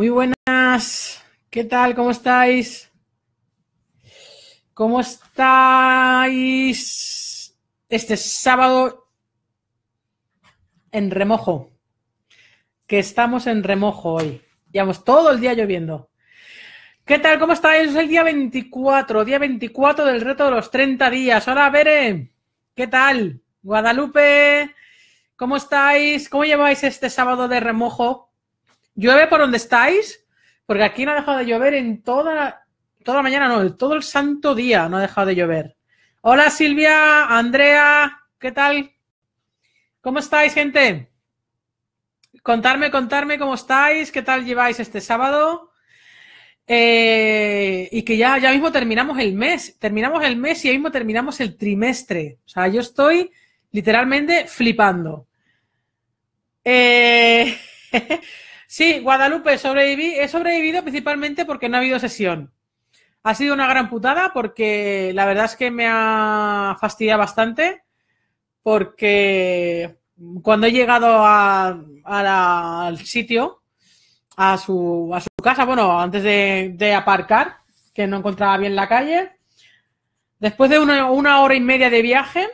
Muy buenas, ¿qué tal? ¿Cómo estáis? ¿Cómo estáis este sábado en remojo? Que estamos en remojo hoy. Llevamos todo el día lloviendo. ¿Qué tal? ¿Cómo estáis? Es el día 24, día 24 del reto de los 30 días. Hola, Bere. ¿Qué tal? Guadalupe, ¿cómo estáis? ¿Cómo lleváis este sábado de remojo? llueve por donde estáis, porque aquí no ha dejado de llover en toda, toda la mañana, no, todo el santo día no ha dejado de llover. Hola Silvia, Andrea, ¿qué tal? ¿Cómo estáis, gente? Contarme, contarme cómo estáis, qué tal lleváis este sábado. Eh, y que ya, ya mismo terminamos el mes, terminamos el mes y ya mismo terminamos el trimestre. O sea, yo estoy literalmente flipando. Eh, Sí, Guadalupe, sobreviví. He sobrevivido principalmente porque no ha habido sesión. Ha sido una gran putada porque la verdad es que me ha fastidiado bastante porque cuando he llegado al sitio, a su, a su casa, bueno, antes de, aparcar, que no encontraba bien la calle, después de una, una hora y media de viaje,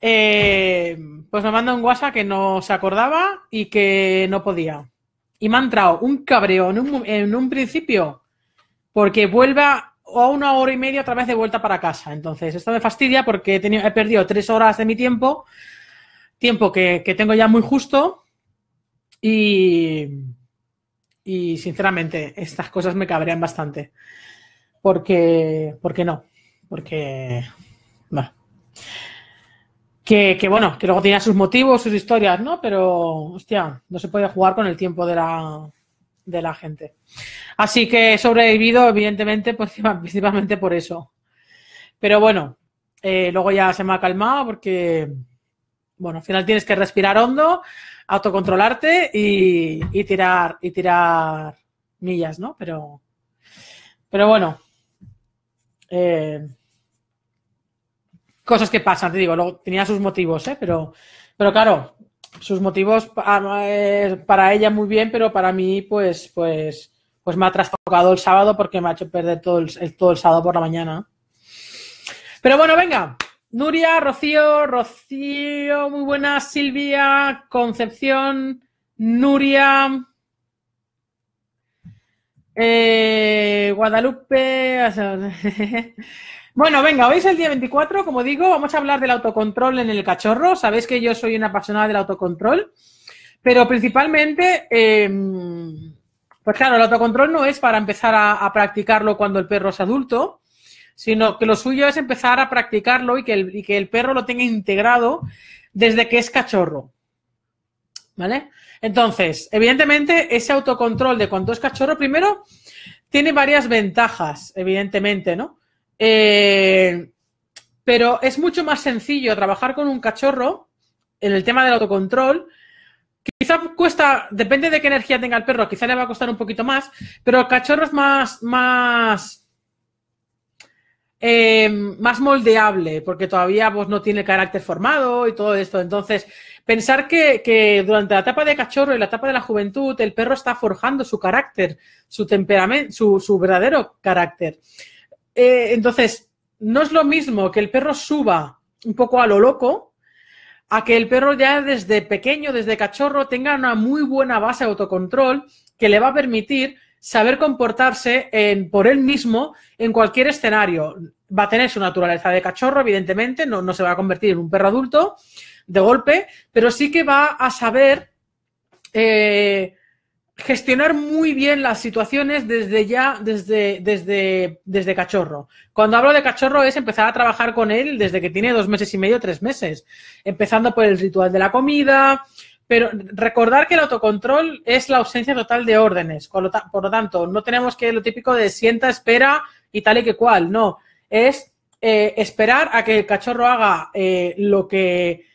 eh, pues me manda un WhatsApp que no se acordaba y que no podía. Y me ha entrado un cabreo en un, principio porque vuelva a una hora y media otra vez de vuelta para casa. Entonces, esto me fastidia porque he, perdido tres horas de mi tiempo, tiempo que, tengo ya muy justo y, y, sinceramente estas cosas me cabrean bastante. Porque, porque no, porque... va que, bueno, que luego tenía sus motivos, sus historias, ¿no? Pero, hostia, no se puede jugar con el tiempo de la, gente. Así que he sobrevivido, evidentemente, principalmente por eso. Pero bueno, eh, luego ya se me ha calmado porque, bueno, al final tienes que respirar hondo, autocontrolarte y, tirar, y tirar millas, ¿no? Pero, pero bueno. Eh, cosas que pasan, te digo, luego tenía sus motivos, ¿eh? pero, pero claro, sus motivos ah, eh, para, ella muy bien, pero para mí, pues, pues, pues me ha trastocado el sábado porque me ha hecho perder todo el, todo el sábado por la mañana. Pero bueno, venga. Nuria, Rocío, Rocío, muy buenas, Silvia, Concepción, Nuria, eh, Guadalupe, Bueno, venga, hoy es el día 24, como digo, vamos a hablar del autocontrol en el cachorro. Sabéis que yo soy una apasionada del autocontrol, pero principalmente, em, pues claro, el autocontrol no es para empezar a, practicarlo cuando el perro es adulto, sino que lo suyo es empezar a practicarlo y que el, y que el perro lo tenga integrado desde que es cachorro. ¿Vale? Entonces, evidentemente, ese autocontrol de cuando es cachorro, primero, tiene varias ventajas, evidentemente, ¿no? Eh, pero es mucho más sencillo trabajar con un cachorro en el tema del autocontrol. Quizá cuesta, depende de qué energía tenga el perro, quizá le va a costar un poquito más, pero el cachorro es más, más, eh, más moldeable, porque todavía pues, no tiene carácter formado y todo esto. Entonces, pensar que, durante la etapa de cachorro y la etapa de la juventud, el perro está forjando su carácter, su temperamento, su, su verdadero carácter. Eh, entonces, no es lo mismo que el perro suba un poco a lo loco a que el perro ya desde pequeño, desde cachorro, tenga una muy buena base de autocontrol que le va a permitir saber comportarse por él mismo en cualquier escenario. Va a tener su naturaleza de cachorro, evidentemente, no, se va a convertir en un perro adulto de golpe, pero sí que va a saber eh, gestionar muy bien las situaciones desde ya, desde, desde, desde cachorro. Cuando hablo de cachorro es empezar a trabajar con él desde que tiene dos meses y medio, tres meses, empezando por el ritual de la comida, pero recordar que el autocontrol es la ausencia total de órdenes, por lo tanto, no tenemos que lo típico de sienta, espera y tal y que cual, no, es eh, esperar a que el cachorro haga eh, lo que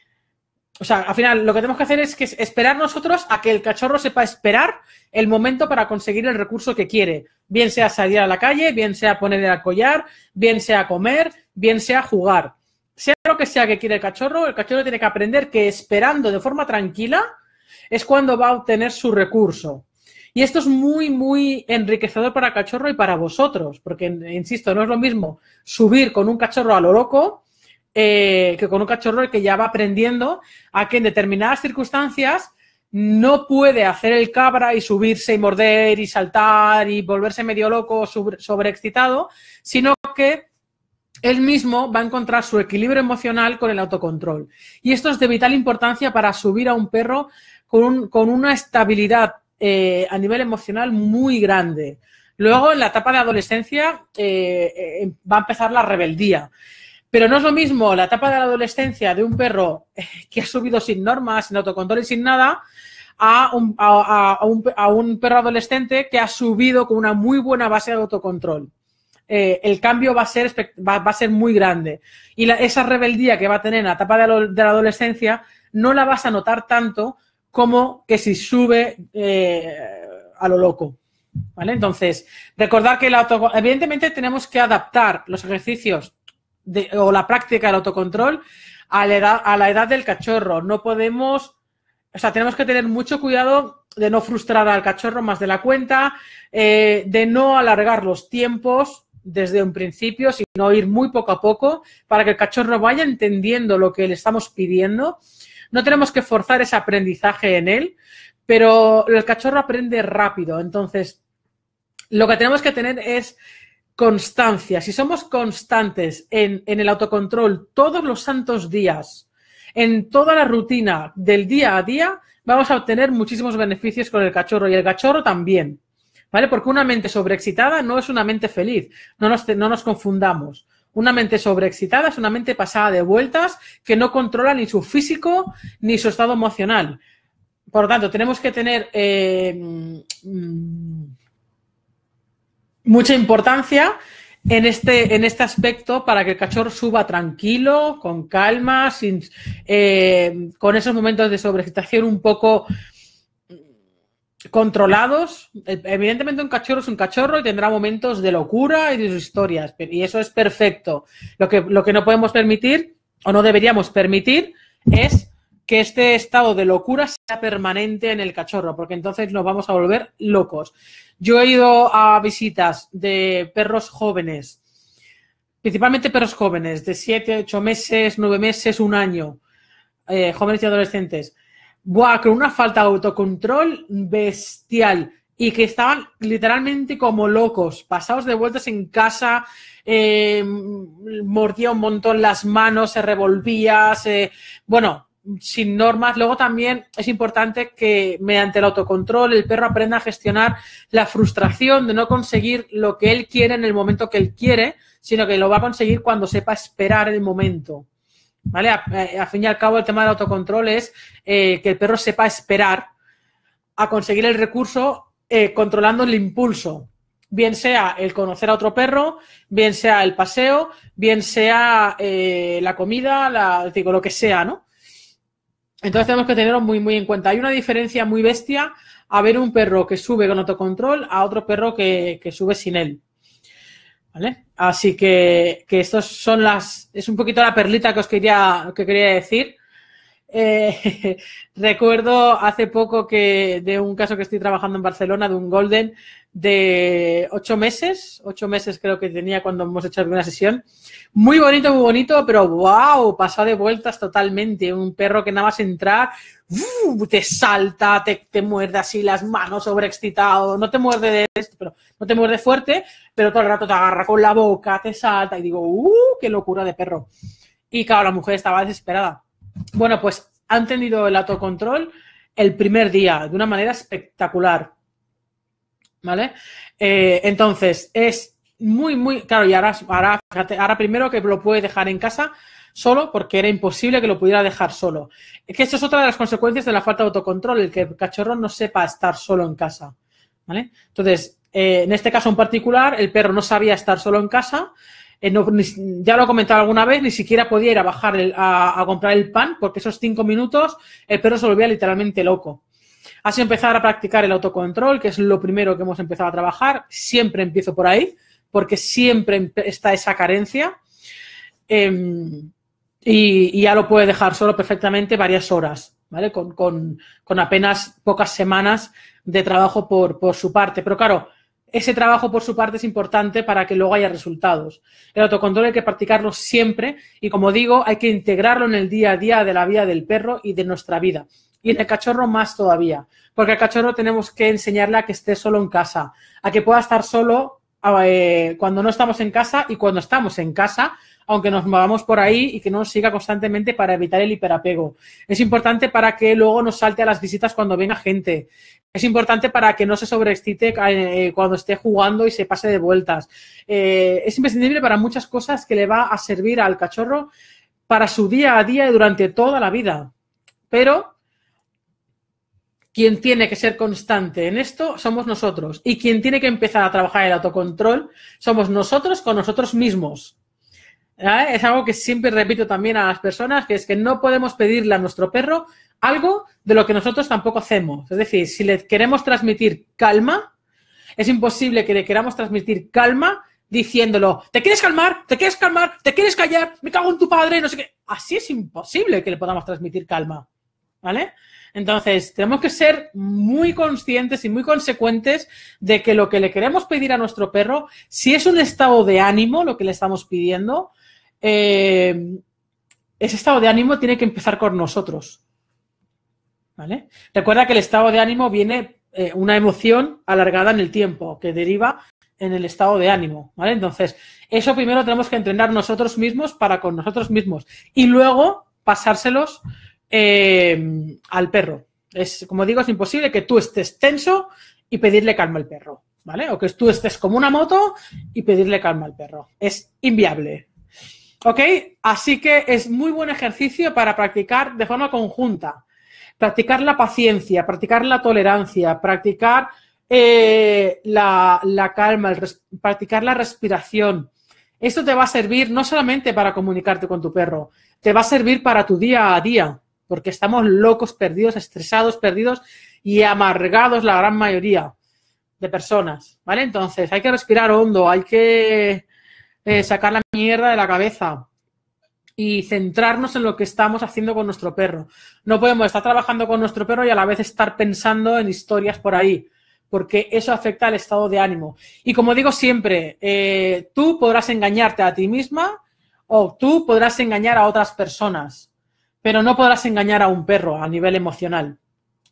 o sea, al final lo que tenemos que hacer es que esperar nosotros a que el cachorro sepa esperar el momento para conseguir el recurso que quiere. Bien sea salir a la calle, bien sea poner el collar, bien sea comer, bien sea jugar. Sea lo que sea que quiere el cachorro, el cachorro tiene que aprender que esperando de forma tranquila es cuando va a obtener su recurso. Y esto es muy, muy enriquecedor para el cachorro y para vosotros, porque, insisto, no es lo mismo subir con un cachorro a lo loco eh, que con un cachorro que ya va aprendiendo a que en determinadas circunstancias no puede hacer el cabra y subirse y morder y saltar y volverse medio loco, o sobreexcitado, sino que él mismo va a encontrar su equilibrio emocional con el autocontrol. Y esto es de vital importancia para subir a un perro con, una estabilidad eh, a nivel emocional muy grande. Luego, en la etapa de adolescencia, eh, va a empezar la rebeldía. Pero no es lo mismo la etapa de la adolescencia de un perro eh, que ha subido sin normas, sin autocontrol y sin nada, a un, a, un, perro adolescente que ha subido con una muy buena base de autocontrol. Eh, el cambio va a ser, va, a ser muy grande. Y esa rebeldía que va a tener en la etapa de la, adolescencia no la vas a notar tanto como que si sube eh, a lo loco. ¿Vale? Entonces, recordar que evidentemente tenemos que adaptar los ejercicios o la práctica del autocontrol a la, edad, del cachorro. No podemos, o sea, tenemos que tener mucho cuidado de no frustrar al cachorro más de la cuenta, eh, de no alargar los tiempos desde un principio, sino ir muy poco a poco para que el cachorro vaya entendiendo lo que le estamos pidiendo. No tenemos que forzar ese aprendizaje en él, pero el cachorro aprende rápido. Entonces, lo que tenemos que tener es constancia, si somos constantes en, el autocontrol todos los santos días, en toda la rutina del día a día, vamos a obtener muchísimos beneficios con el cachorro y el cachorro también. ¿Vale? Porque una mente sobreexcitada no es una mente feliz, no nos, no nos confundamos. Una mente sobreexcitada es una mente pasada de vueltas que no controla ni su físico ni su estado emocional. Por lo tanto, tenemos que tener eh, mm, mucha importancia en este, en este aspecto para que el cachorro suba tranquilo, con calma, sin, eh, con esos momentos de sobrecitación un poco controlados. Evidentemente un cachorro es un cachorro y tendrá momentos de locura y de sus historias, y eso es perfecto. Lo que, lo que no podemos permitir o no deberíamos permitir es que este estado de locura sea permanente en el cachorro, porque entonces nos vamos a volver locos. Yo he ido a visitas de perros jóvenes, principalmente perros jóvenes, de 7, 8 meses, 9 meses, un año, eh, jóvenes y adolescentes. Buah, con una falta de autocontrol bestial y que estaban literalmente como locos, pasados de vueltas en casa, eh, mordía un montón las manos, se revolvía, se... bueno, sin normas. Luego también es importante que mediante el autocontrol el perro aprenda a gestionar la frustración de no conseguir lo que él quiere en el momento que él quiere, sino que lo va a conseguir cuando sepa esperar el momento. ¿Vale? A, eh, fin y al cabo el tema del autocontrol es eh, que el perro sepa esperar a conseguir el recurso eh, controlando el impulso bien sea el conocer a otro perro, bien sea el paseo, bien sea la comida, digo, lo que sea, ¿no? Entonces tenemos que tenerlo muy, muy en cuenta. Hay una diferencia muy bestia a ver un perro que sube con autocontrol a otro perro que, sube sin él. ¿Vale? Así que, que estos son las. Es un poquito la perlita que os quería, que quería decir. Eh, recuerdo hace poco que de un caso que estoy trabajando en Barcelona, de un Golden, de ocho meses, ocho meses creo que tenía cuando hemos hecho alguna sesión. Muy bonito, muy bonito, pero wow, pasa de vueltas totalmente. Un perro que nada más entrar, te salta, te, te, muerde así las manos sobreexcitado, no te muerde de esto, pero no te muerde fuerte, pero todo el rato te agarra con la boca, te salta y digo, ¡uh! qué locura de perro. Y claro, la mujer estaba desesperada. Bueno, pues han tenido el autocontrol el primer día de una manera espectacular ¿vale? Eh, entonces, es muy, muy, claro, y ahora, primero que lo puede dejar en casa solo porque era imposible que lo pudiera dejar solo. Es que eso es otra de las consecuencias de la falta de autocontrol, el que el cachorro no sepa estar solo en casa, ¿vale? Entonces, eh, en este caso en particular, el perro no sabía estar solo en casa, eh, ya lo he comentado alguna vez, ni siquiera podía ir a bajar a, a, comprar el pan porque esos cinco minutos el perro se volvía literalmente loco has empezar a practicar el autocontrol, que es lo primero que hemos empezado a trabajar. Siempre empiezo por ahí, porque siempre está esa carencia. Em, y, ya lo puede dejar solo perfectamente varias horas, ¿vale? Con, apenas pocas semanas de trabajo por, por su parte. Pero claro, ese trabajo por su parte es importante para que luego haya resultados. El autocontrol hay que practicarlo siempre y, como digo, hay que integrarlo en el día a día de la vida del perro y de nuestra vida. Y en el cachorro más todavía, porque al cachorro tenemos que enseñarle a que esté solo en casa, a que pueda estar solo ah, eh, cuando no estamos en casa y cuando estamos en casa, aunque nos movamos por ahí y que no nos siga constantemente para evitar el hiperapego. Es importante para que luego nos salte a las visitas cuando venga gente. Es importante para que no se sobreexcite eh, eh, cuando esté jugando y se pase de vueltas. es imprescindible para muchas cosas que le va a servir al cachorro para su día a día y durante toda la vida. Pero quien tiene que ser constante en esto somos nosotros y quien tiene que empezar a trabajar el autocontrol somos nosotros con nosotros mismos. Es algo que siempre repito también a las personas, que es que no podemos pedirle a nuestro perro algo de lo que nosotros tampoco hacemos. Es decir, si le queremos transmitir calma, es imposible que le queramos transmitir calma diciéndolo, te quieres calmar, te quieres calmar, te quieres callar, me cago en tu padre, no sé qué. Así es imposible que le podamos transmitir calma. ¿Vale? Entonces, tenemos que ser muy conscientes y muy consecuentes de que lo que le queremos pedir a nuestro perro, si es un estado de ánimo lo que le estamos pidiendo, eh, ese estado de ánimo tiene que empezar con nosotros. ¿Vale? Recuerda que el estado de ánimo viene eh, una emoción alargada en el tiempo que deriva en el estado de ánimo, Entonces, eso primero tenemos que entrenar nosotros mismos para con nosotros mismos y luego pasárselos eh, al perro. Es, como digo, es imposible que tú estés tenso y pedirle calma al perro, ¿vale? O que tú estés como una moto y pedirle calma al perro. Es inviable. ¿Ok? Así que es muy buen ejercicio para practicar de forma conjunta. Practicar la paciencia, practicar la tolerancia, practicar eh, la, calma, practicar la respiración. Esto te va a servir no solamente para comunicarte con tu perro, te va a servir para tu día a día porque estamos locos, perdidos, estresados, perdidos y amargados la gran mayoría de personas, ¿vale? Entonces, hay que respirar hondo, hay que eh, sacar la mierda de la cabeza y centrarnos en lo que estamos haciendo con nuestro perro. No podemos estar trabajando con nuestro perro y a la vez estar pensando en historias por ahí, porque eso afecta al estado de ánimo. Y como digo siempre, eh, tú podrás engañarte a ti misma o tú podrás engañar a otras personas pero no podrás engañar a un perro a nivel emocional.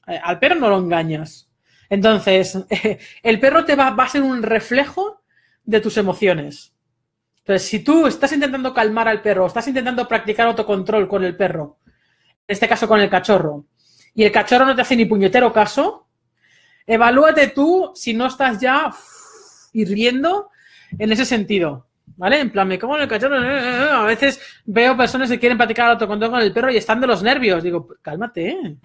Eh, al perro no lo engañas. Entonces, el perro te va, va a ser un reflejo de tus emociones. Entonces, si tú estás intentando calmar al perro, estás intentando practicar autocontrol con el perro, en este caso con el cachorro, y el cachorro no te hace ni puñetero caso, evalúate tú si no estás ya hirviendo en ese sentido. ¿Vale? En plan, me como el cachorro. Eh, eh, eh. A veces veo personas que quieren practicar autocontrol con el perro y están de los nervios. Digo, cálmate,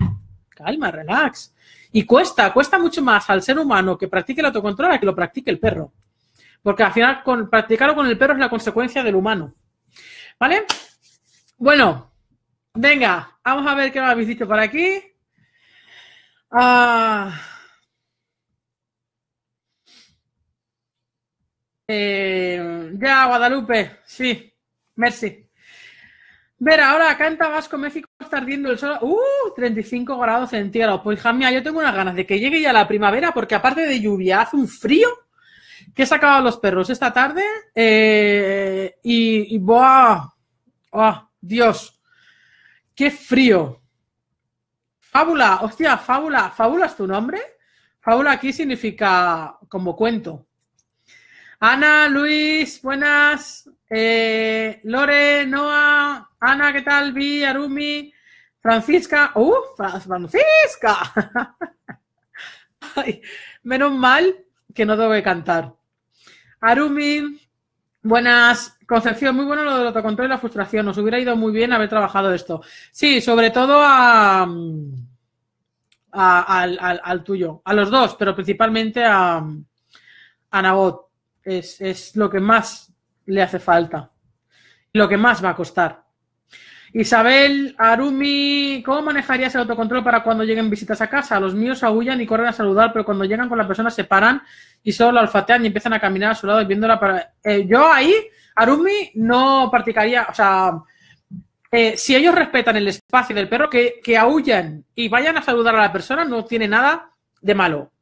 calma, relax. Y cuesta, cuesta mucho más al ser humano que practique el autocontrol a que lo practique el perro. Porque al final, con, practicarlo con el perro es la consecuencia del humano. ¿Vale? Bueno, venga, vamos a ver qué va habéis dicho por aquí. Ah. Eh, ya, Guadalupe, sí, merci. Ver, ahora acá en Tabasco, México, está ardiendo el sol. ¡Uh! 35 grados centígrados. Pues, hija mía, yo tengo unas ganas de que llegue ya la primavera, porque aparte de lluvia, hace un frío que he sacado a los perros esta tarde. Eh, y, y ¡Oh, Dios! ¡Qué frío! Fábula, hostia, fábula. ¿Fábula es tu nombre? Fábula aquí significa como cuento. Ana, Luis, buenas. Eh, Lore, Noah, Ana, ¿qué tal? Vi, Arumi, Francisca. ¡Uf! Uh, ¡Francisca! menos mal que no debo que cantar. Arumi, buenas. Concepción, muy bueno lo del autocontrol y la frustración. Nos hubiera ido muy bien haber trabajado esto. Sí, sobre todo a, al, tuyo. A los dos, pero principalmente a, Ana Nabot es, lo que más le hace falta, lo que más va a costar. Isabel, Arumi, ¿cómo manejarías el autocontrol para cuando lleguen visitas a casa? Los míos aullan y corren a saludar, pero cuando llegan con la persona se paran y solo la olfatean y empiezan a caminar a su lado y viéndola para... Eh, yo ahí, Arumi, no practicaría, o sea, eh, si ellos respetan el espacio del perro, que, que aullan y vayan a saludar a la persona no tiene nada de malo,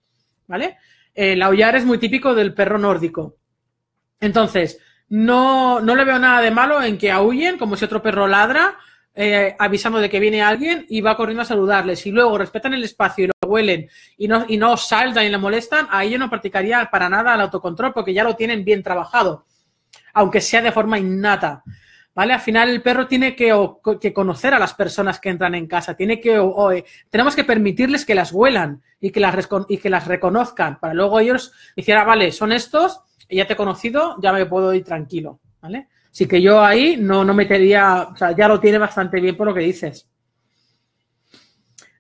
¿vale? Eh, el aullar es muy típico del perro nórdico. Entonces, no, no le veo nada de malo en que aullen como si otro perro ladra, eh, avisando de que viene alguien y va corriendo a saludarles. Y luego respetan el espacio y lo huelen y no, y no saltan y le molestan, ahí yo no practicaría para nada el autocontrol porque ya lo tienen bien trabajado, aunque sea de forma innata. ¿vale? Al final el perro tiene que, conocer a las personas que entran en casa, tiene que, eh, tenemos que permitirles que las huelan y que las, que las reconozcan para luego ellos hicieran, ah, vale, son estos, ya te he conocido, ya me puedo ir tranquilo, ¿vale? Así que yo ahí no, no metería, o sea, ya lo tiene bastante bien por lo que dices.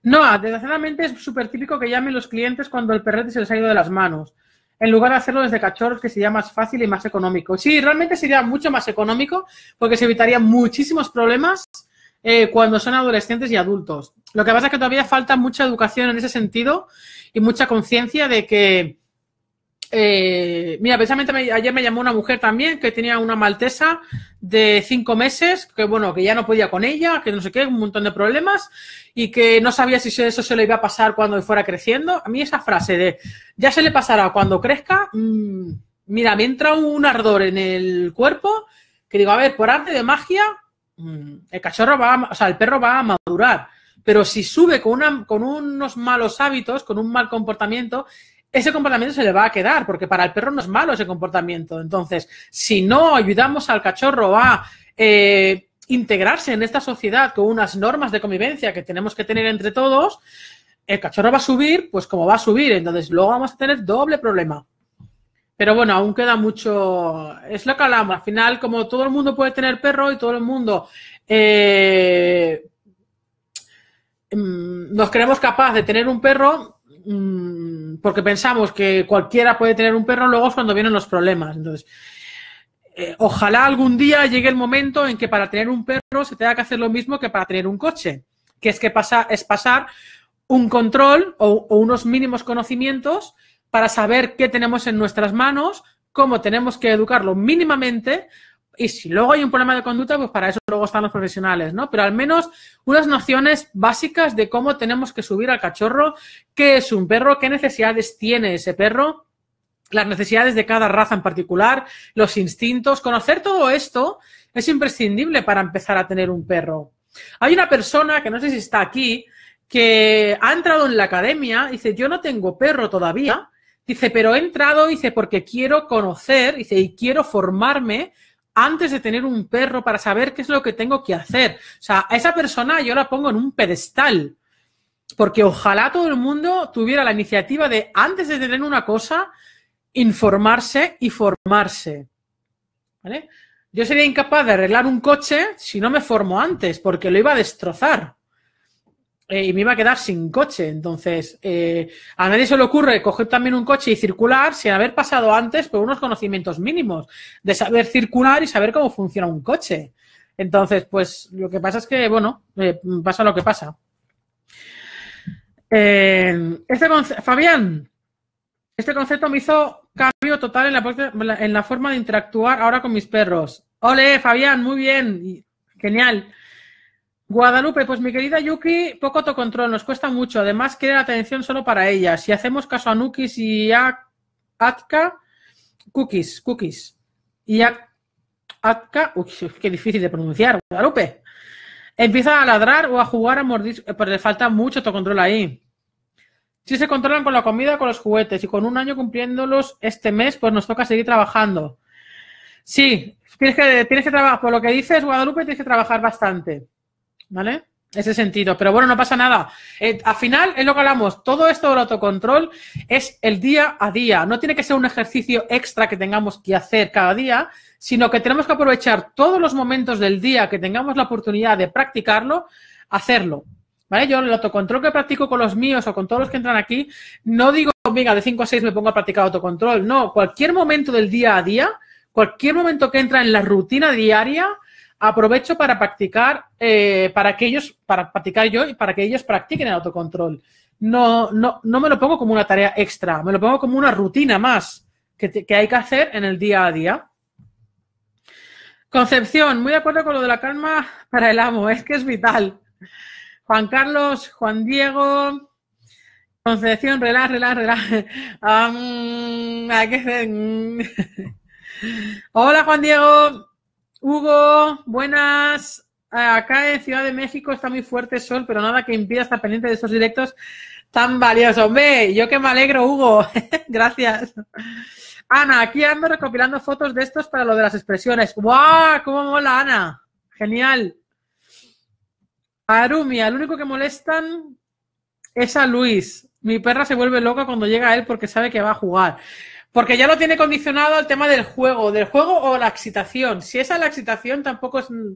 No, desgraciadamente es súper típico que llamen los clientes cuando el perrete se les ha ido de las manos en lugar de hacerlo desde cachorros, que sería más fácil y más económico. Sí, realmente sería mucho más económico porque se evitarían muchísimos problemas eh, cuando son adolescentes y adultos. Lo que pasa es que todavía falta mucha educación en ese sentido y mucha conciencia de que eh, mira, precisamente ayer me llamó una mujer también que tenía una maltesa de cinco meses, que bueno, que ya no podía con ella, que no sé qué, un montón de problemas, y que no sabía si eso se le iba a pasar cuando fuera creciendo. A mí esa frase de ya se le pasará cuando crezca, mm, mira, me entra un ardor en el cuerpo que digo, a ver, por arte de magia, mm, el cachorro va, o sea, el perro va a madurar, pero si sube con unos malos hábitos, con un mal comportamiento, ese comportamiento se le va a quedar, porque para el perro no es malo ese comportamiento. Entonces, si no ayudamos al cachorro a eh, integrarse en esta sociedad con unas normas de convivencia que tenemos que tener entre todos, el cachorro va a subir, pues como va a subir, entonces luego vamos a tener doble problema. Pero bueno, aún queda mucho. Es lo que hablamos. Al final, como todo el mundo puede tener perro y todo el mundo eh, mm, nos creemos capaz de tener un perro, Mm, porque pensamos que cualquiera puede tener un perro, luego es cuando vienen los problemas. Entonces, eh, ojalá algún día llegue el momento en que para tener un perro se tenga que hacer lo mismo que para tener un coche, que es que pasa, es pasar un control o unos mínimos conocimientos para saber qué tenemos en nuestras manos, cómo tenemos que educarlo mínimamente y si luego hay un problema de conducta, pues para eso luego están los profesionales, ¿no? Pero al menos unas nociones básicas de cómo tenemos que subir al cachorro, qué es un perro, qué necesidades tiene ese perro, las necesidades de cada raza en particular, los instintos. Conocer todo esto es imprescindible para empezar a tener un perro. Hay una persona que no sé si está aquí, que ha entrado en la academia, dice, yo no tengo perro todavía, dice, pero he entrado, dice, porque quiero conocer, dice, y quiero formarme antes de tener un perro para saber qué es lo que tengo que hacer. O sea, a esa persona yo la pongo en un pedestal. Porque ojalá todo el mundo tuviera la iniciativa de, antes de tener una cosa, informarse y formarse. ¿Vale? Yo sería incapaz de arreglar un coche si no me formo antes, porque lo iba a destrozar. Eh, y me iba a quedar sin coche. Entonces, eh, a nadie se le ocurre coger también un coche y circular sin haber pasado antes por unos conocimientos mínimos de saber circular y saber cómo funciona un coche. Entonces, pues lo que pasa es que, bueno, eh, pasa lo que pasa. este Fabián, este concepto me hizo cambio total en la, en la forma de interactuar ahora con mis perros. Ole, Fabián, muy bien, genial. Guadalupe, pues mi querida Yuki, poco autocontrol, nos cuesta mucho. Además, quiere la atención solo para ella. Si hacemos caso a Nukis y a Atka, cookies, cookies. Y a Atka, qué difícil de pronunciar, Guadalupe. Empieza a ladrar o a jugar a mordir, eh, pero le falta mucho autocontrol ahí. Si se controlan con la comida, con los juguetes y con un año cumpliéndolos este mes, pues nos toca seguir trabajando. Sí, que, tienes que trabajar, por lo que dices, Guadalupe, tienes que trabajar bastante. ¿vale? Ese sentido. Pero bueno, no pasa nada. Eh, al final es lo que hablamos. Todo esto del autocontrol es el día a día. No tiene que ser un ejercicio extra que tengamos que hacer cada día, sino que tenemos que aprovechar todos los momentos del día que tengamos la oportunidad de practicarlo, hacerlo. ¿Vale? Yo el autocontrol que practico con los míos o con todos los que entran aquí, no digo, venga, de 5 a 6 me pongo a practicar autocontrol. No, cualquier momento del día a día, cualquier momento que entra en la rutina diaria, aprovecho para practicar, eh, para que ellos, para practicar yo y para que ellos practiquen el autocontrol. No, no, me lo pongo como una tarea extra, me lo pongo como una rutina más que, hay que hacer en el día a día. Concepción, muy de acuerdo con lo de la calma para el amo, es que es vital. Juan Carlos, Juan Diego, Concepción, relax, relax, relax. Hola Juan Diego, Hugo, buenas. Acá en Ciudad de México está muy fuerte el sol, pero nada que impida estar pendiente de estos directos tan valiosos. Hombre, yo que me alegro, Hugo. Gracias. Ana, aquí ando recopilando fotos de estos para lo de las expresiones. ¡Guau! ¡Cómo mola, Ana! Genial. Arumi, al único que molestan es a Luis. Mi perra se vuelve loca cuando llega a él porque sabe que va a jugar. Porque ya lo tiene condicionado al tema del juego, del juego o la excitación. Si es a la excitación, tampoco es. Mm,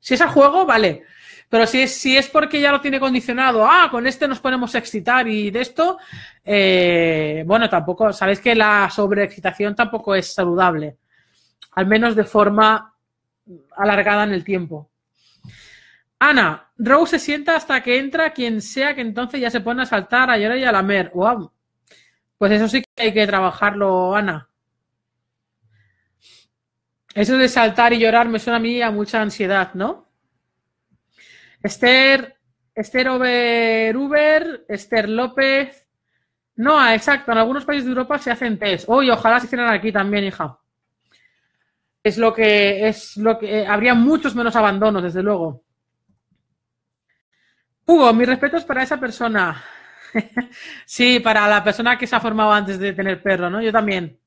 si es a juego, vale. Pero si es, si es porque ya lo tiene condicionado, ah, con este nos ponemos a excitar y de esto, eh, bueno, tampoco, sabéis que la sobreexcitación tampoco es saludable, al menos de forma alargada en el tiempo. Ana, Rose se sienta hasta que entra quien sea que entonces ya se pone a saltar, a llorar y a lamer. ¡Wow! Pues eso sí que hay que trabajarlo, Ana. Eso de saltar y llorar me suena a mí a mucha ansiedad, ¿no? Esther, Esther Uber Esther López. No, ah, exacto, en algunos países de Europa se hacen test. Hoy, ojalá se hicieran aquí también, hija. Es lo que es lo que eh, habría muchos menos abandonos, desde luego. Hugo, mis respetos para esa persona. sí, para la persona que se ha formado antes de tener perro, ¿no? Yo también.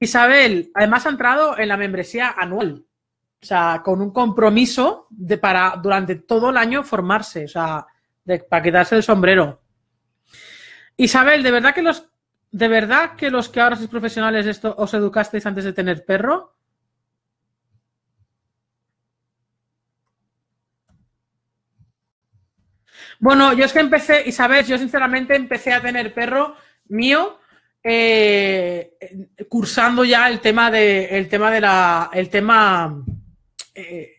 Isabel, además ha entrado en la membresía anual, o sea, con un compromiso de para durante todo el año formarse, o sea, de, para quitarse el sombrero. Isabel, ¿de verdad que los de verdad que los que ahora sois profesionales esto os educasteis antes de tener perro? Bueno, yo es que empecé, y yo sinceramente empecé a tener perro mío eh, cursando ya el tema de, el tema de la, el tema, eh,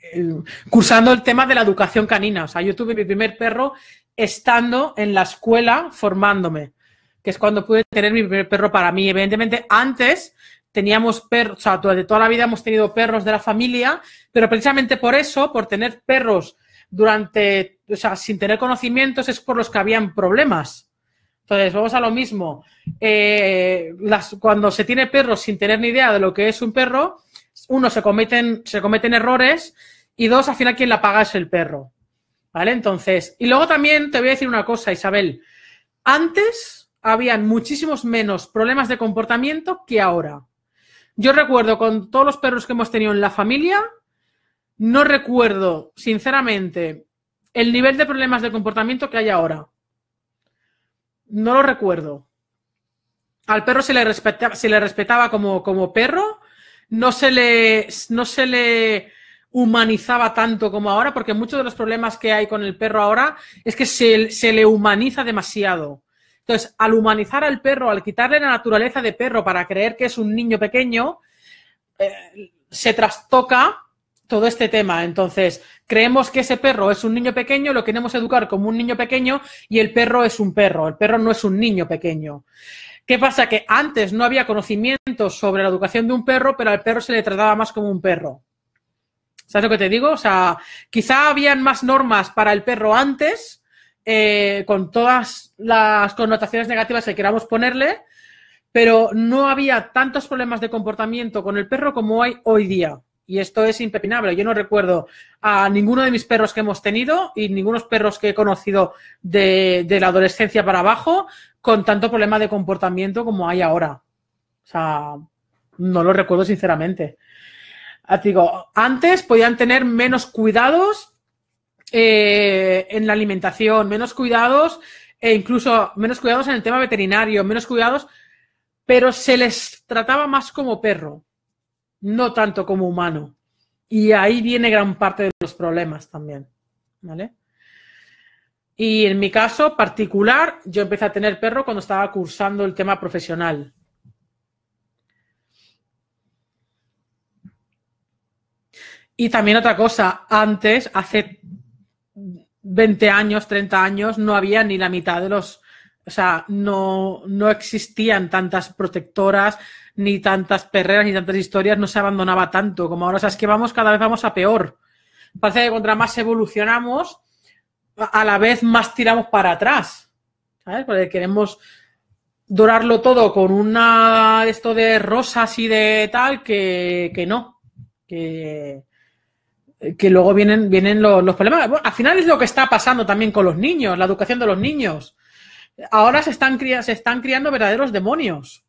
cursando el tema de la educación canina. O sea, yo tuve mi primer perro estando en la escuela formándome, que es cuando pude tener mi primer perro para mí. Evidentemente, antes teníamos perros, o sea, toda la vida hemos tenido perros de la familia, pero precisamente por eso, por tener perros durante, o sea, sin tener conocimientos es por los que habían problemas. Entonces, vamos a lo mismo. Eh, cuando se tiene perros sin tener ni idea de lo que es un perro, uno, se cometen, se cometen errores y dos, al final quien la paga es el perro. ¿Vale? Entonces, y luego también te voy a decir una cosa, Isabel. Antes habían muchísimos menos problemas de comportamiento que ahora. Yo recuerdo con todos los perros que hemos tenido en la familia, no recuerdo, sinceramente, el nivel de problemas de comportamiento que hay ahora. No lo recuerdo. Al perro se le, le respetaba como, como perro, no se, le, no se le humanizaba tanto como ahora, porque muchos de los problemas que hay con el perro ahora es que se, le humaniza demasiado. Entonces, al humanizar al perro, al quitarle la naturaleza de perro para creer que es un niño pequeño, eh, se trastoca todo este tema. Entonces, creemos que ese perro es un niño pequeño, lo queremos educar como un niño pequeño y el perro es un perro, el perro no es un niño pequeño. ¿Qué pasa? Que antes no había conocimiento sobre la educación de un perro, pero al perro se le trataba más como un perro. ¿Sabes lo que te digo? O sea, quizá habían más normas para el perro antes, eh, con todas las connotaciones negativas que queramos ponerle, pero no había tantos problemas de comportamiento con el perro como hay hoy día. Y esto es impepinable. Yo no recuerdo a ninguno de mis perros que hemos tenido y ningunos perros que he conocido de, la adolescencia para abajo con tanto problema de comportamiento como hay ahora. O sea, no lo recuerdo sinceramente. Ah, digo, antes podían tener menos cuidados eh, en la alimentación, menos cuidados e incluso menos cuidados en el tema veterinario, menos cuidados, pero se les trataba más como perro no tanto como humano. Y ahí viene gran parte de los problemas también. Y en mi caso particular, yo empecé a tener perro cuando estaba cursando el tema profesional. Y también otra cosa, antes, hace 20 años, 30 años, no había ni la mitad de los, o sea, no, no existían tantas protectoras, ni tantas perreras, ni tantas historias, no se abandonaba tanto. Como ahora es que vamos, cada vez vamos a peor. Parece que contra más evolucionamos, a la vez más tiramos para atrás. ¿Sabes? Porque queremos dorarlo todo con una esto de rosas y de tal que, no. Que, luego vienen, vienen los, problemas. al final es lo que está pasando también con los niños, la educación de los niños. Ahora se están, se están criando verdaderos demonios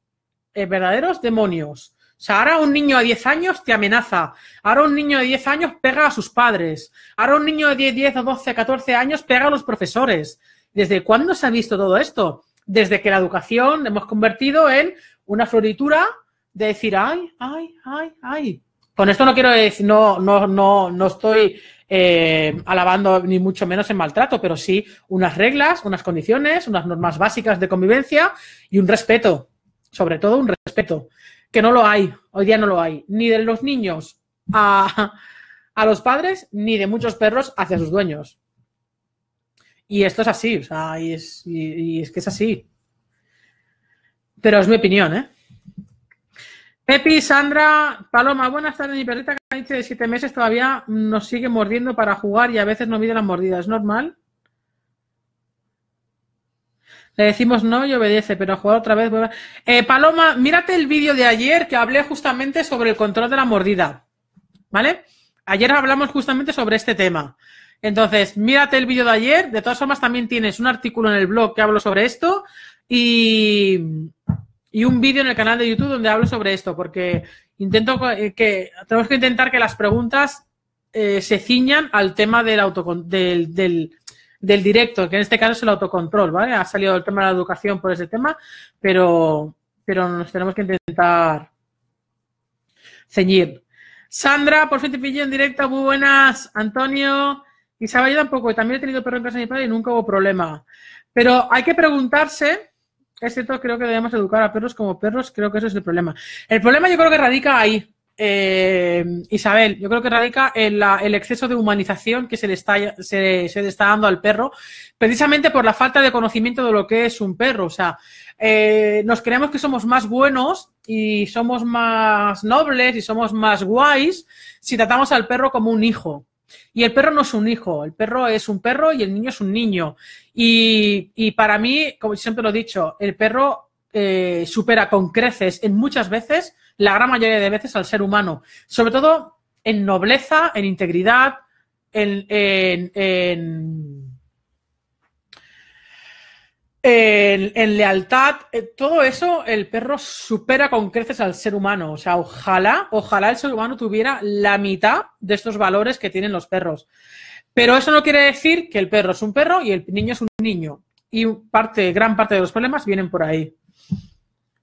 eh, verdaderos demonios. O sea, ahora un niño de 10 años te amenaza. Ahora un niño de 10 años pega a sus padres. Ahora un niño de 10, 10 o 12, 14 años pega a los profesores. ¿Desde cuándo se ha visto todo esto? Desde que la educación hemos convertido en una floritura de decir, ay, ay, ay, ay. Con esto no quiero decir, no, no, no, no estoy eh, alabando ni mucho menos el maltrato, pero sí unas reglas, unas condiciones, unas normas básicas de convivencia y un respeto sobre todo un respeto, que no lo hay, hoy día no lo hay, ni de los niños a, a los padres, ni de muchos perros hacia sus dueños. Y esto es así, o sea, y es, y, es que es así. Pero es mi opinión, ¿eh? Pepi, Sandra, Paloma, buenas tardes. Mi perrita caniche de siete meses todavía nos sigue mordiendo para jugar y a veces no mide las mordidas. ¿Es normal? Le decimos no y obedece, pero jugar otra vez. Eh, Paloma, mírate el vídeo de ayer que hablé justamente sobre el control de la mordida. ¿Vale? Ayer hablamos justamente sobre este tema. Entonces, mírate el vídeo de ayer. De todas formas, también tienes un artículo en el blog que hablo sobre esto y, y un vídeo en el canal de YouTube donde hablo sobre esto, porque intento eh, que tenemos que intentar que las preguntas eh, se ciñan al tema del, autocontrol. del, del directo, que en este caso es el autocontrol, ¿vale? Ha salido el tema de la educación por ese tema, pero, pero nos tenemos que intentar ceñir. Sandra, por fin te pillo en directo, muy buenas. Antonio, Isabel, yo tampoco, también he tenido perros en casa de mi padre y nunca hubo problema. Pero hay que preguntarse, es cierto, creo que debemos educar a perros como perros, creo que ese es el problema. El problema yo creo que radica ahí, eh, Isabel, yo creo que radica en el exceso de humanización que se le, está, se, le está dando al perro, precisamente por la falta de conocimiento de lo que es un perro. O sea, eh, nos creemos que somos más buenos y somos más nobles y somos más guays si tratamos al perro como un hijo. Y el perro no es un hijo, el perro es un perro y el niño es un niño. Y, para mí, como siempre lo he dicho, el perro eh, supera con creces en muchas veces la gran mayoría de veces al ser humano, sobre todo en nobleza, en integridad, en, lealtad, eh, todo eso el perro supera con creces al ser humano. O sea, ojalá, ojalá el ser humano tuviera la mitad de estos valores que tienen los perros. Pero eso no quiere decir que el perro es un perro y el niño es un niño. Y parte, gran parte de los problemas vienen por ahí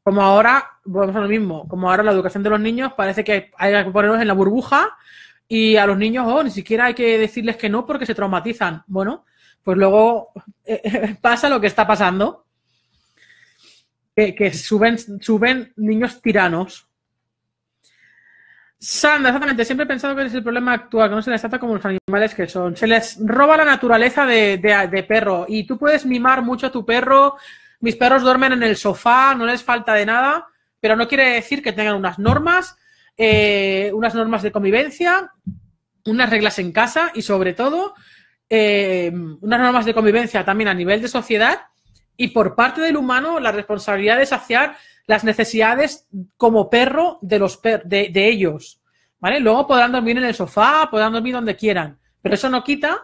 como ahora, volvemos a lo mismo, como ahora la educación de los niños parece que hay que ponerlos en la burbuja y a los niños, oh, ni siquiera hay que decirles que no porque se traumatizan. Bueno, pues luego eh, pasa lo que está pasando, que, suben, suben niños tiranos. Sandra, exactamente. Siempre he pensado que es el problema actual, que no se les trata como los animales que son. Se les roba la naturaleza de perro. Y tú puedes mimar mucho a tu perro, mis perros duermen en el sofá, no les falta de nada, pero no quiere decir que tengan unas normas, eh, unas normas de convivencia, unas reglas en casa y sobre todo eh, unas normas de convivencia también a nivel de sociedad y por parte del humano la responsabilidad de saciar las necesidades como perro de, los de, ellos. ¿vale? Luego podrán dormir en el sofá, podrán dormir donde quieran, pero eso no quita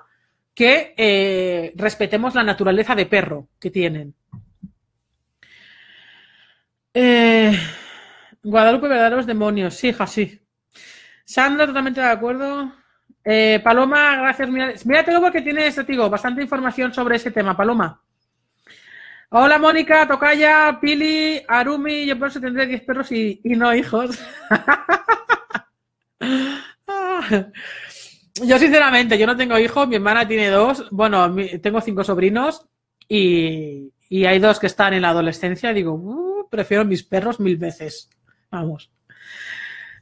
que eh, respetemos la naturaleza de perro que tienen. Eh, Guadalupe, verdaderos demonios. Sí, hija, sí. Sandra, totalmente de acuerdo. Eh, Paloma, gracias. Mira, mírate porque tienes, este, te digo, bastante información sobre ese tema, Paloma. Hola, Mónica, Tocaya, Pili, Arumi. Yo por eso tendré 10 perros y no hijos. yo, sinceramente, yo no tengo hijos. Mi hermana tiene dos. Bueno, tengo cinco sobrinos y, y hay dos que están en la adolescencia digo, uh, prefiero mis perros mil veces. Vamos.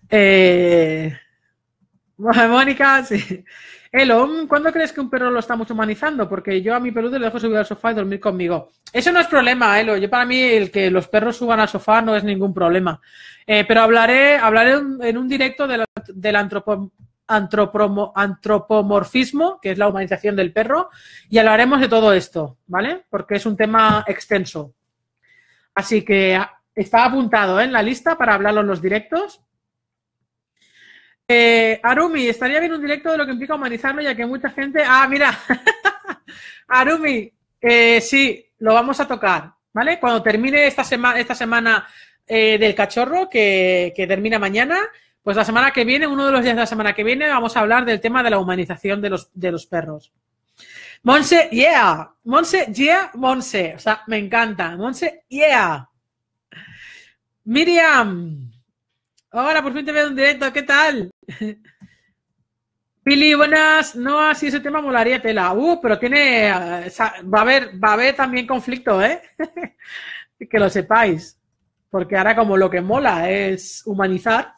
Eh, Mónica, sí. Elon, mm, ¿cuándo crees que un perro lo estamos humanizando? Porque yo a mi peludo le dejo subir al sofá y dormir conmigo. Eso no es problema, Elo. Yo para mí el que los perros suban al sofá no es ningún problema. Eh, pero hablaré, hablaré en un directo del la, antropo, antropomorfismo, que es la humanización del perro, y hablaremos de todo esto, ¿vale? Porque es un tema extenso. Así que ah, está apuntado ¿eh? en la lista para hablarlo en los directos. Eh, Arumi, estaría bien un directo de lo que implica humanizarlo, ya que mucha gente. Ah, mira. Arumi, eh, sí, lo vamos a tocar, ¿vale? Cuando termine esta, semana esta semana eh, del cachorro, que termina mañana, pues la semana que viene, uno de los días de la semana que viene, vamos a hablar del tema de la humanización de los, perros. Monse, yeah. Monse, yeah, Monse. O sea, me encanta. Monse, yeah. Miriam. ahora por fin te veo en directo. ¿Qué tal? Pili, buenas. No, así ese tema molaría tela. Uh, pero tiene. Eh, va a haber, va a haber también conflicto, ¿eh? que lo sepáis. Porque ahora, como lo que mola es humanizar,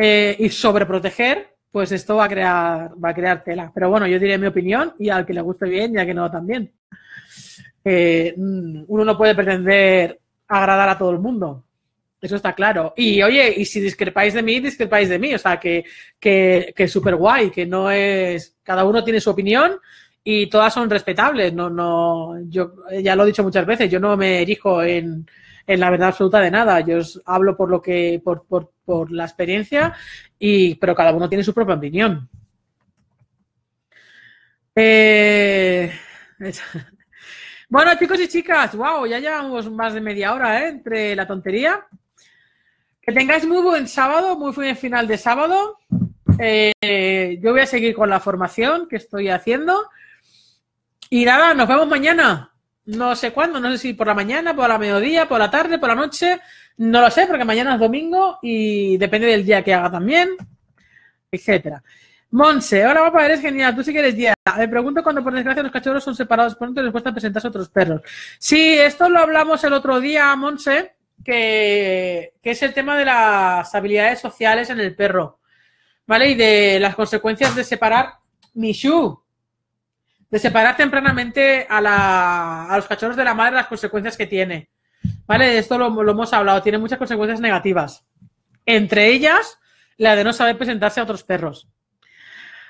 eh, y sobreproteger, pues esto va a crear, va a crear tela. Pero bueno, yo diré mi opinión y al que le guste bien y al que no también. Eh, mm, uno no puede pretender agradar a todo el mundo. Eso está claro. Y oye, y si discrepáis de mí, discrepáis de mí. O sea, que, que, que es súper guay, que no es. Cada uno tiene su opinión y todas son respetables. No, no, yo ya lo he dicho muchas veces, yo no me erijo en, en la verdad absoluta de nada. Yo os hablo por lo que, por, por, por la experiencia, y, pero cada uno tiene su propia opinión. Eh, bueno, chicos y chicas, wow, ya llevamos más de media hora ¿eh? entre la tontería. Que tengáis muy buen sábado, muy buen final de sábado. Eh, yo voy a seguir con la formación que estoy haciendo. Y nada, nos vemos mañana no sé cuándo, no sé si por la mañana, por la mediodía, por la tarde, por la noche, no lo sé, porque mañana es domingo y depende del día que haga también, etcétera. Monse, hola papá, eres genial, tú sí que eres día. Me pregunto cuando por desgracia los cachorros son separados, pronto les cuesta presentarse a otros perros. Sí, esto lo hablamos el otro día, Monse, que, es el tema de las habilidades sociales en el perro, ¿vale? Y de las consecuencias de separar Michu, de separar tempranamente a, los cachorros de la madre las consecuencias que tiene. ¿Vale? Esto lo, hemos hablado, tiene muchas consecuencias negativas. Entre ellas, la de no saber presentarse a otros perros.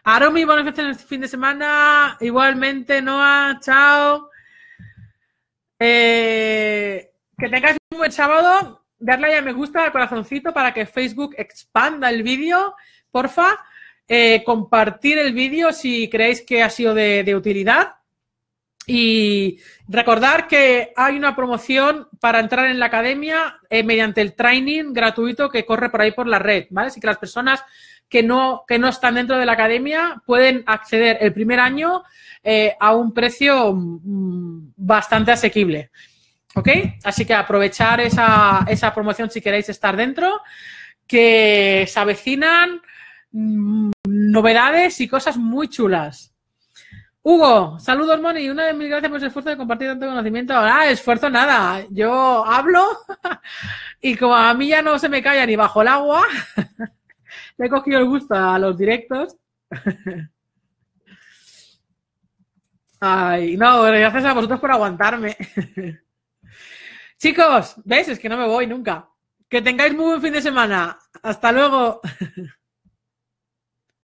Aromi, buenas noches en el este fin de semana. Igualmente, Noah, chao. Eh, que tengáis un buen sábado. Darle a me gusta al corazoncito para que Facebook expanda el vídeo, porfa. Eh, compartir el vídeo si creéis que ha sido de, utilidad. Y recordar que hay una promoción para entrar en la academia eh, mediante el training gratuito que corre por ahí por la red, ¿vale? Así que las personas que no, que no están dentro de la academia pueden acceder el primer año eh, a un precio mm, bastante asequible. ¿Ok? Así que aprovechar esa, esa promoción si queréis estar dentro, que se avecinan Mm, novedades y cosas muy chulas. Hugo, saludos, Moni, una de mil gracias por el esfuerzo de compartir tanto conocimiento. ahora esfuerzo nada. Yo hablo y como a mí ya no se me calla ni bajo el agua, le he cogido el gusto a los directos. Ay, no, gracias a vosotros por aguantarme. Chicos, veis Es que no me voy nunca. Que tengáis muy buen fin de semana. Hasta luego.